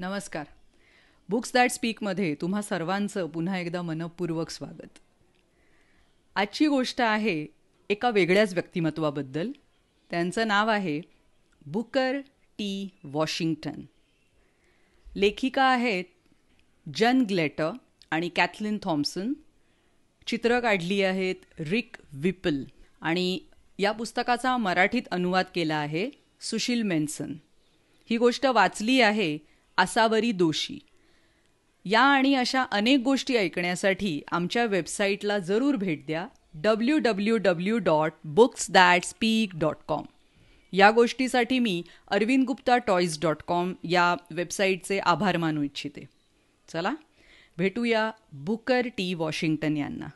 नमस्कार books that स्पीकमध्ये तुम्हा सर्वांचं पुन्हा एकदा मनपूर्वक स्वागत आजची गोष्ट आहे एका वेगळ्याच व्यक्तिमत्वाबद्दल त्यांचं नाव आहे बुकर टी वॉशिंग्टन लेखिका आहेत जन ग्लेटर आणि कॅथलिन थॉम्सन चित्र काढली आहेत रिक विपल आणि या पुस्तकाचा मराठीत अनुवाद केला आहे सुशील मेन्सन ही गोष्ट वाचली आहे आसावरी दोषी या आणि अशा अनेक गोष्टी ऐकण्यासाठी आमच्या वेबसाईटला जरूर भेट द्या W W W dot books that speak dot com या गोष्टीसाठी मी Arvind Gupta toys dot com या वेबसाईटचे आभार मानू इच्छिते चला भेटूया बुकर टी वॉशिंग्टन यांना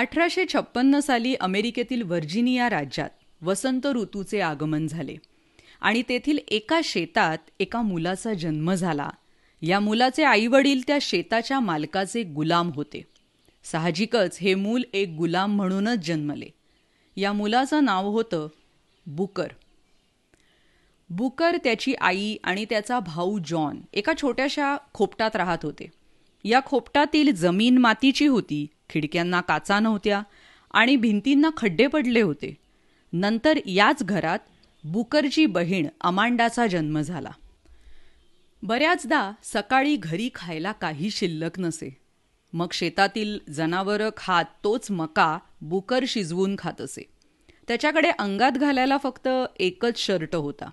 अठराशे छप्पन्न साली अमेरिकेतील व्हर्जिनिया राज्यात वसंत ऋतूचे आगमन झाले आणि तेथील एका शेतात एका मुलाचा जन्म झाला या मुलाचे आईवडील त्या शेताच्या मालकाचे गुलाम होते साहजिकच हे मूल एक गुलाम म्हणूनच जन्मले या मुलाचं नाव होतं बुकर बुकर त्याची आई आणि त्याचा भाऊ जॉन एका छोट्याशा खोपटात राहत होते या खोपटातील जमीन मातीची होती खिडक्यांना काचा नव्हत्या आणि भिंतींना खड्डे पडले होते नंतर याच घरात बुकरची बहीण अमांडाचा जन्म झाला बऱ्याचदा सकाळी घरी खायला काही शिल्लक नसे मग शेतातील जनावरं खात तोच मका बुकर शिजवून खात असे त्याच्याकडे अंगात घालायला फक्त एकच शर्ट होता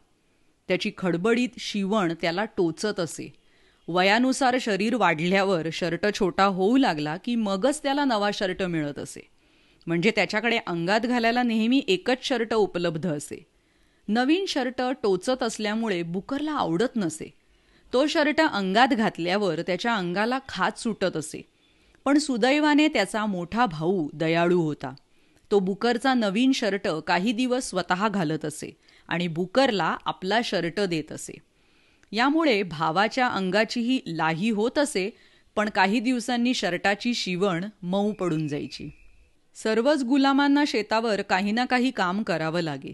त्याची खडबडीत शिवण त्याला टोचत असे वयानुसार शरीर वाढल्यावर शर्ट छोटा होऊ लागला की मगच त्याला नवा शर्ट मिळत असे म्हणजे त्याच्याकडे अंगात घालायला नेहमी एकच शर्ट उपलब्ध असे नवीन शर्ट टोचत असल्यामुळे बुकरला आवडत नसे तो शर्ट अंगात घातल्यावर त्याच्या अंगाला खात सुटत असे पण सुदैवाने त्याचा मोठा भाऊ दयाळू होता तो बुकरचा नवीन शर्ट काही दिवस स्वतः घालत असे आणि बुकरला आपला शर्ट देत असे यामुळे भावाच्या अंगाचीही लाही होत असे पण काही दिवसांनी शर्टाची शिवण मऊ पडून जायची सर्वच गुलामांना शेतावर काही ना काही काम करावं लागे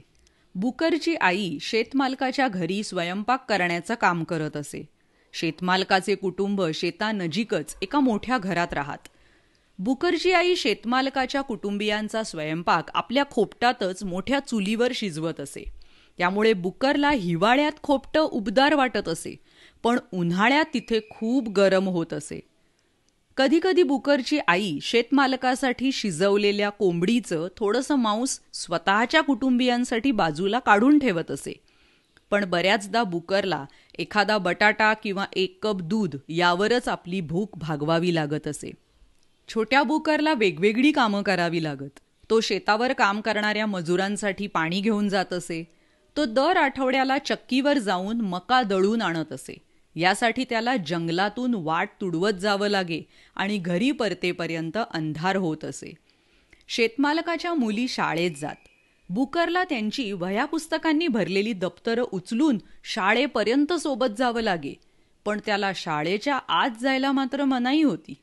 बुकरची आई शेतमालकाच्या घरी स्वयंपाक करण्याचं काम करत असे शेतमालकाचे कुटुंब शेतानजीकच एका मोठ्या घरात राहत बुकरची आई शेतमालकाच्या कुटुंबियांचा स्वयंपाक आपल्या खोपटातच मोठ्या चुलीवर शिजवत असे त्यामुळे बुकरला हिवाळ्यात खोपटं उबदार वाटत असे पण उन्हाळ्यात तिथे खूप गरम होत असे कधीकधी बुकरची आई शेतमालकासाठी शिजवलेल्या कोंबडीचं थोडंसं मांस स्वतःच्या कुटुंबियांसाठी बाजूला काढून ठेवत असे पण बऱ्याचदा बुकरला एखादा बटाटा किंवा एक कप दूध यावरच आपली भूक भागवावी लागत असे छोट्या बुकरला वेगवेगळी कामं करावी लागत तो शेतावर काम करणाऱ्या मजुरांसाठी पाणी घेऊन जात असे तो दर आठवड्याला चक्कीवर जाऊन मका दळून आणत असे यासाठी त्याला जंगलातून वाट तुडवत जावं लागे आणि घरी परतेपर्यंत अंधार होत असे शेतमालकाच्या मुली शाळेत जात बुकरला त्यांची वह्या पुस्तकांनी भरलेली दप्तरं उचलून शाळेपर्यंत सोबत जावं लागे पण त्याला शाळेच्या आत जायला मात्र मनाई होती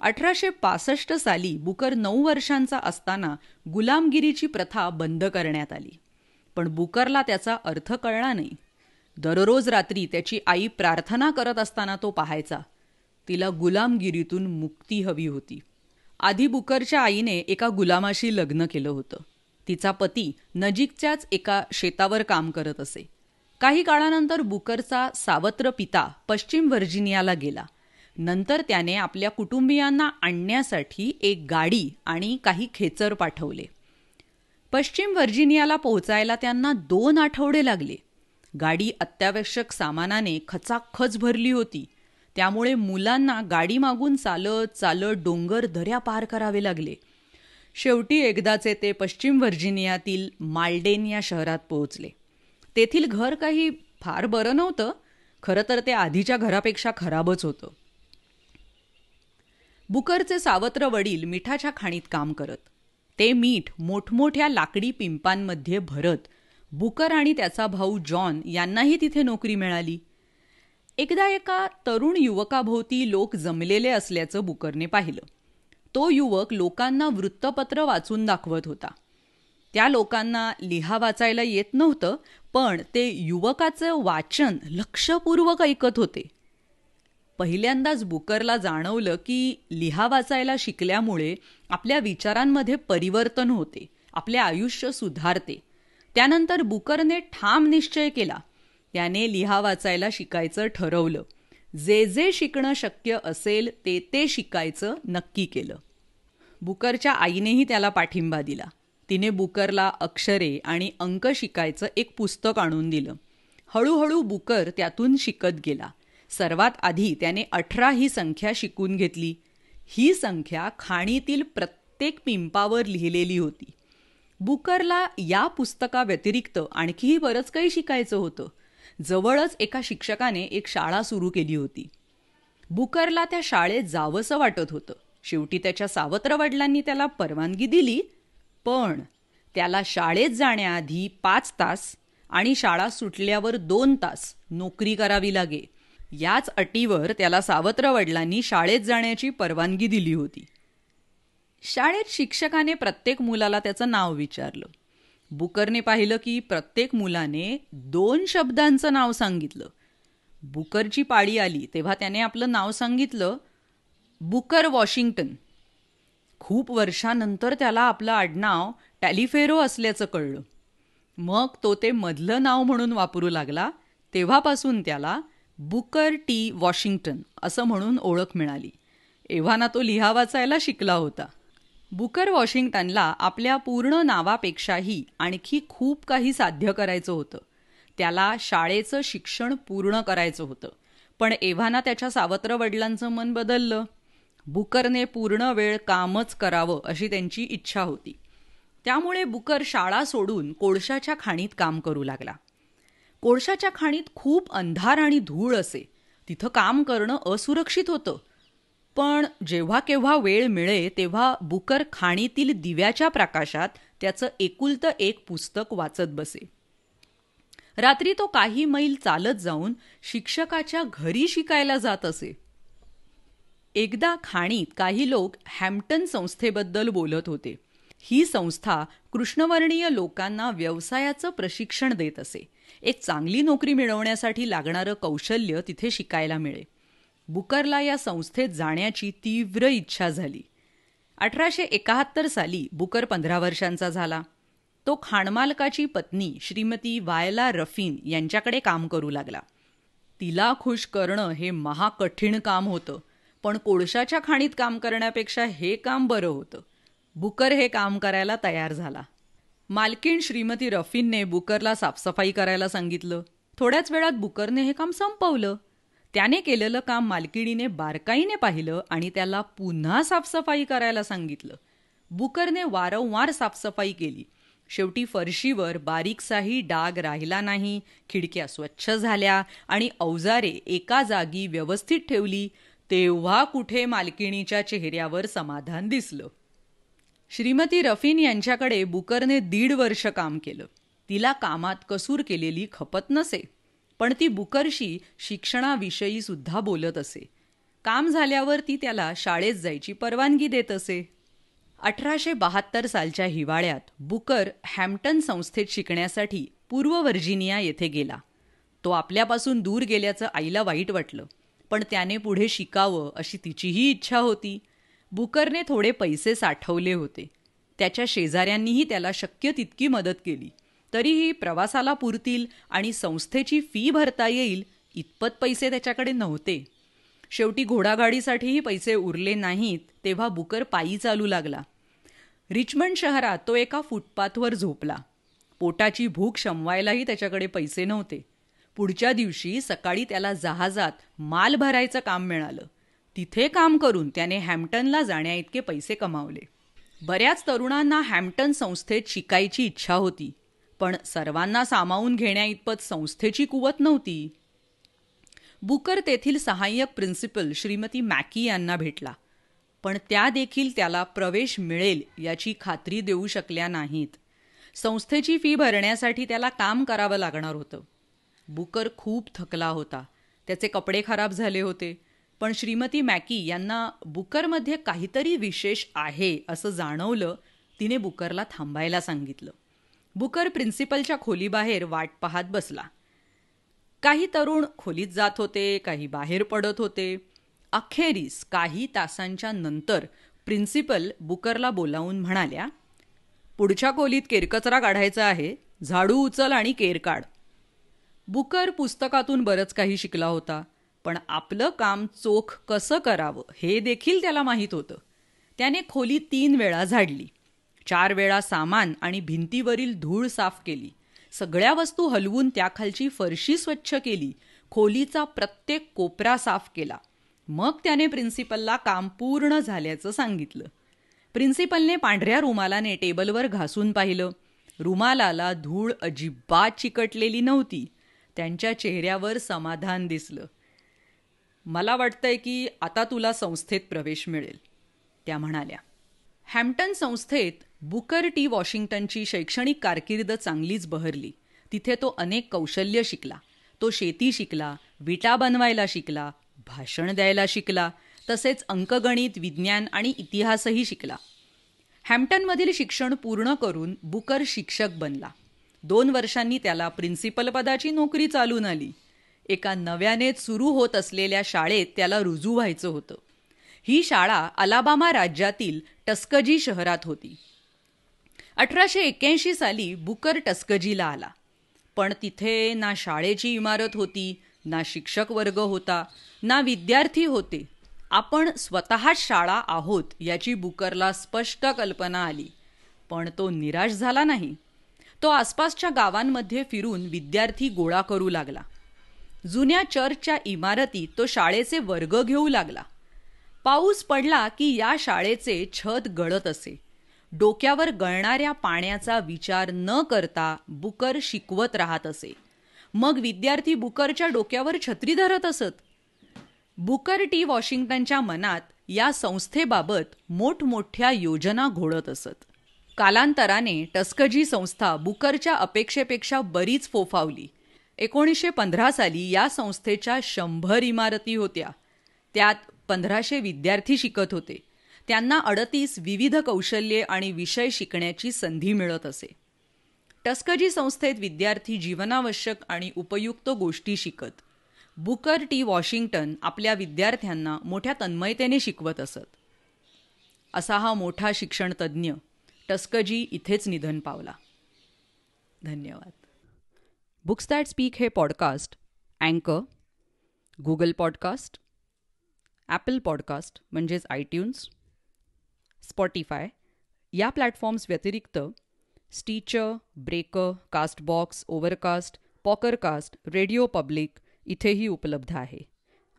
अठराशे पासष्ट साली बुकर नऊ वर्षांचा असताना गुलामगिरीची प्रथा बंद करण्यात आली पण बुकरला त्याचा अर्थ कळला नाही दररोज रात्री त्याची आई प्रार्थना करत असताना तो पाहायचा तिला गुलामगिरीतून मुक्ती हवी होती आधी बुकरच्या आईने एका गुलामाशी लग्न केलं होतं तिचा पती नजीकच्याच एका शेतावर काम करत असे काही काळानंतर बुकरचा सावत्र पिता पश्चिम व्हर्जिनियाला गेला नंतर त्याने आपल्या कुटुंबियांना आणण्यासाठी एक गाडी आणि काही खेचर पाठवले पश्चिम व्हर्जिनियाला पोहोचायला त्यांना दोन आठवडे लागले गाडी अत्यावश्यक सामानाने खचाखच भरली होती त्यामुळे मुलांना गाडी मागून चालत चालत डोंगर दऱ्या पार करावे लागले शेवटी एकदाचे ते पश्चिम व्हर्जिनियातील माल्डेन या शहरात पोहोचले तेथील घर काही फार बरं नव्हतं खरं तर ते आधीच्या घरापेक्षा खराबच होतं बुकरचे सावत्र वडील मिठाच्या खाणीत काम करत ते मीठ मोठमोठ्या लाकडी पिंपांमध्ये भरत बुकर आणि त्याचा भाऊ जॉन यांनाही तिथे नोकरी मिळाली एकदा एका तरुण युवकाभोवती लोक जमलेले असल्याचं बुकरने पाहिलं तो युवक लोकांना वृत्तपत्र वाचून दाखवत होता त्या लोकांना लिहा वाचायला येत नव्हतं पण ते युवकाचं वाचन लक्षपूर्वक ऐकत होते पहिल्यांदाच बुकरला जाणवलं की लिहा वाचायला शिकल्यामुळे आपल्या विचारांमध्ये परिवर्तन होते आपले आयुष्य सुधारते त्यानंतर बुकरने ठाम निश्चय केला त्याने लिहा वाचायला शिकायचं ठरवलं जे जे शिकणं शक्य असेल ते ते शिकायचं नक्की केलं बुकरच्या आईनेही त्याला पाठिंबा दिला तिने बुकरला अक्षरे आणि अंक शिकायचं एक पुस्तक आणून दिलं हळूहळू बुकर त्यातून शिकत गेला सर्वात आधी त्याने अठरा ही संख्या शिकून घेतली ही संख्या खाणीतील प्रत्येक पिंपावर लिहिलेली होती बुकरला या पुस्तकाव्यतिरिक्त आणखीही बरंच काही शिकायचं होतं जवळच एका शिक्षकाने एक शाळा सुरू केली होती बुकरला त्या शाळेत जावंसं वाटत होतं शेवटी त्याच्या सावत्र वडिलांनी त्याला परवानगी दिली पण त्याला शाळेत जाण्याआधी पाच तास आणि शाळा सुटल्यावर दोन तास नोकरी करावी लागे याच अटीवर त्याला सावत्र वडिलांनी शाळेत जाण्याची परवानगी दिली होती शाळेत शिक्षकाने प्रत्येक मुलाला त्याचं नाव विचारलं बुकरने पाहिलं की प्रत्येक मुलाने दोन शब्दांचं नाव सांगितलं बुकरची पाळी आली तेव्हा त्याने आपलं नाव सांगितलं बुकर वॉशिंग्टन खूप वर्षानंतर त्याला आपलं आडनाव टॅलिफेरो असल्याचं कळलं मग तो ते मधलं नाव म्हणून वापरू लागला तेव्हापासून त्याला बुकर टी वॉशिंग्टन असं म्हणून ओळख मिळाली एव्हाना तो लिहा वाचायला शिकला होता बुकर वॉशिंग्टनला आपल्या पूर्ण नावापेक्षाही आणखी खूप काही साध्य करायचं होतं त्याला शाळेचं शिक्षण पूर्ण करायचं होतं पण एव्हाना त्याच्या सावत्र वडिलांचं मन बदललं बुकरने पूर्ण वेळ कामच करावं अशी त्यांची इच्छा होती त्यामुळे बुकर शाळा सोडून कोळशाच्या खाणीत काम करू लागला कोळशाच्या खाणीत खूप अंधार आणि धूळ असे तिथं काम करणं असुरक्षित होतं पण जेव्हा केव्हा वेळ मिळे तेव्हा बुकर खाणीतील दिव्याच्या प्रकाशात त्याचं एकुलतं एक पुस्तक वाचत बसे रात्री तो काही मैल चालत जाऊन शिक्षकाच्या घरी शिकायला जात असे एकदा खाणीत काही लोक हॅम्प्टन संस्थेबद्दल बोलत होते ही संस्था कृष्णवर्णीय लोकांना व्यवसायाचं प्रशिक्षण देत असे एक चांगली नोकरी मिळवण्यासाठी लागणारं कौशल्य तिथे शिकायला मिळेल बुकरला या संस्थेत जाण्याची तीव्र इच्छा झाली अठराशे एकाहत्तर साली बुकर पंधरा वर्षांचा झाला तो खाणमालकाची पत्नी श्रीमती वायला रफीन यांच्याकडे काम करू लागला तिला खुश करणं हे महाकठीण काम होतं पण कोळशाच्या खाणीत काम करण्यापेक्षा हे काम बरं होतं बुकर हे काम करायला तयार झाला मालकीण श्रीमती रफीनने बुकरला साफसफाई करायला सांगितलं थोड्याच वेळात बुकरने हे काम संपवलं त्याने केलेलं काम मालकिणीने बारकाईने पाहिलं आणि त्याला पुन्हा साफसफाई करायला सांगितलं बुकरने वारंवार साफसफाई केली शेवटी फरशीवर बारीकसाही डाग राहिला नाही खिडक्या स्वच्छ झाल्या आणि अवजारे एका जागी व्यवस्थित ठेवली तेव्हा कुठे मालकिणीच्या चेहऱ्यावर समाधान दिसलं श्रीमती रफीन यांच्याकडे बुकरने दीड वर्ष काम केलं तिला कामात कसूर केलेली खपत नसे पण ती बुकरशी शिक्षणाविषयी सुद्धा बोलत असे काम झाल्यावर ती त्याला शाळेत जायची परवानगी देत असे अठराशे बहात्तर सालच्या हिवाळ्यात बुकर हॅम्प्टन संस्थेत शिकण्यासाठी पूर्व व्हर्जिनिया येथे गेला तो आपल्यापासून दूर गेल्याचं आईला वाईट वाटलं पण त्याने पुढे शिकावं अशी तिचीही इच्छा होती बुकरने थोडे पैसे साठवले होते त्याच्या शेजाऱ्यांनीही त्याला शक्य तितकी मदत केली तरीही प्रवासाला पुरतील आणि संस्थेची फी भरता येईल इतपत पैसे त्याच्याकडे नव्हते शेवटी घोडागाडीसाठीही पैसे उरले नाहीत तेव्हा बुकर पायी चालू लागला रिचमंड शहरात तो एका फुटपाथवर झोपला पोटाची भूक शमवायलाही त्याच्याकडे पैसे नव्हते पुढच्या दिवशी सकाळी त्याला जहाजात माल भरायचं काम मिळालं तिथे काम करून त्याने हॅम्प्टनला जाण्याइतके पैसे कमावले बऱ्याच तरुणांना हॅम्प्टन संस्थेत शिकायची इच्छा होती पण सर्वांना सामावून घेण्याइतपत संस्थेची कुवत नव्हती बुकर तेथील सहाय्यक प्रिन्सिपल श्रीमती मॅकी यांना भेटला पण त्या देखील त्याला प्रवेश मिळेल याची खात्री देऊ शकल्या नाहीत संस्थेची फी भरण्यासाठी त्याला काम करावं लागणार होतं बुकर खूप थकला होता त्याचे कपडे खराब झाले होते पण श्रीमती मॅकी यांना बुकरमध्ये काहीतरी विशेष आहे असं जाणवलं तिने बुकरला थांबायला सांगितलं बुकर प्रिन्सिपलच्या खोलीबाहेर वाट पाहत बसला काही तरुण खोलीत जात होते काही बाहेर पडत होते अखेरीस काही तासांच्या नंतर प्रिन्सिपल बुकरला बोलावून म्हणाल्या पुढच्या खोलीत केरकचरा काढायचा आहे झाडू उचल आणि केर काढ बुकर पुस्तकातून बरंच काही शिकला होता पण आपलं काम चोख कसं करावं हे देखील त्याला माहीत होतं त्याने खोली तीन वेळा झाडली चार वेळा सामान आणि भिंतीवरील धूळ साफ केली सगळ्या वस्तू हलवून त्याखालची फरशी स्वच्छ केली खोलीचा प्रत्येक कोपरा साफ केला मग त्याने प्रिन्सिपलला काम पूर्ण झाल्याचं सांगितलं प्रिन्सिपलने पांढऱ्या रुमालाने टेबलवर घासून पाहिलं रुमालाला धूळ अजिबात चिकटलेली नव्हती त्यांच्या चेहऱ्यावर समाधान दिसलं मला वाटतंय की आता तुला संस्थेत प्रवेश मिळेल त्या म्हणाल्या हॅम्प्टन संस्थेत बुकर टी वॉशिंग्टनची शैक्षणिक कारकीर्द चांगलीच बहरली तिथे तो अनेक कौशल्य शिकला तो शेती शिकला विटा बनवायला शिकला भाषण द्यायला शिकला तसेच अंकगणित विज्ञान आणि इतिहासही शिकला हॅम्प्टनमधील शिक्षण पूर्ण करून बुकर शिक्षक बनला दोन वर्षांनी त्याला प्रिन्सिपल पदाची नोकरी चालून आली एका नव्याने सुरू होत असलेल्या शाळेत त्याला रुजू व्हायचं होतं ही शाळा अलाबामा राज्यातील टस्कजी शहरात होती अठराशे एक्क्याऐंशी साली बुकर टस्कजीला आला पण तिथे ना शाळेची इमारत होती ना शिक्षक वर्ग होता ना विद्यार्थी होते आपण स्वतः शाळा आहोत याची बुकरला स्पष्ट कल्पना आली पण तो निराश झाला नाही तो आसपासच्या गावांमध्ये फिरून विद्यार्थी गोळा करू लागला जुन्या चर्चच्या इमारतीत तो शाळेचे वर्ग घेऊ लागला पाऊस पडला की या शाळेचे छत गळत असे डोक्यावर गळणाऱ्या पाण्याचा विचार न करता बुकर शिकवत राहत असे मग विद्यार्थी बुकरच्या डोक्यावर छत्री धरत असत बुकर टी वॉशिंग्टनच्या मनात या संस्थेबाबत मोठमोठ्या योजना घोळत असत कालांतराने टस्कजी संस्था बुकरच्या अपेक्षेपेक्षा बरीच फोफावली एकोणीसशे पंधरा साली या संस्थेच्या शंभर इमारती होत्या त्यात पंधराशे विद्यार्थी शिकत होते त्यांना अडतीस विविध कौशल्ये आणि विषय शिकण्याची संधी मिळत असे टस्कजी संस्थेत विद्यार्थी जीवनावश्यक आणि उपयुक्त गोष्टी शिकत बुकर टी वॉशिंग्टन आपल्या विद्यार्थ्यांना मोठ्या तन्मयतेने शिकवत असत असा हा मोठा शिक्षणतज्ज्ञ टस्कजी इथेच निधन पावला धन्यवाद बुक्स दॅट स्पीक हे पॉडकास्ट अँकर गुगल पॉडकास्ट ॲपल पॉडकास्ट म्हणजेच आयट्यून्स स्पॉटीफाय या प्लॅटफॉर्म्स व्यतिरिक्त Stitcher Breaker Castbox Overcast Pocket Casts radio public इथेही उपलब्ध आहे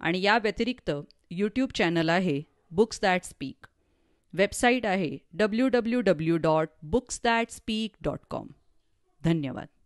आणि या व्यतिरिक्त यूट्यूब चॅनल आहे बुक्स दॅट स्पीक वेबसाईट आहे W W W dot books that speak dot com धन्यवाद